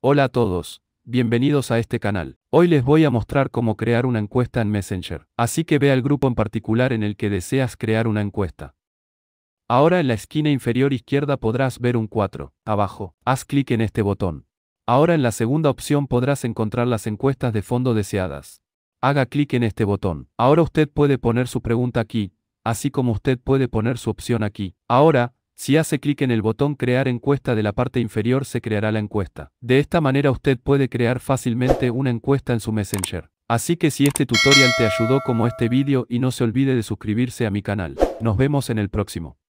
Hola a todos, bienvenidos a este canal. Hoy les voy a mostrar cómo crear una encuesta en Messenger, así que ve al grupo en particular en el que deseas crear una encuesta. Ahora en la esquina inferior izquierda podrás ver un 4, abajo, haz clic en este botón. Ahora en la segunda opción podrás encontrar las encuestas de fondo deseadas. Haga clic en este botón. Ahora usted puede poner su pregunta aquí, así como usted puede poner su opción aquí. Ahora, si hace clic en el botón Crear encuesta de la parte inferior se creará la encuesta. De esta manera usted puede crear fácilmente una encuesta en su Messenger. Así que si este tutorial te ayudó como este vídeo y no se olvide de suscribirse a mi canal. Nos vemos en el próximo.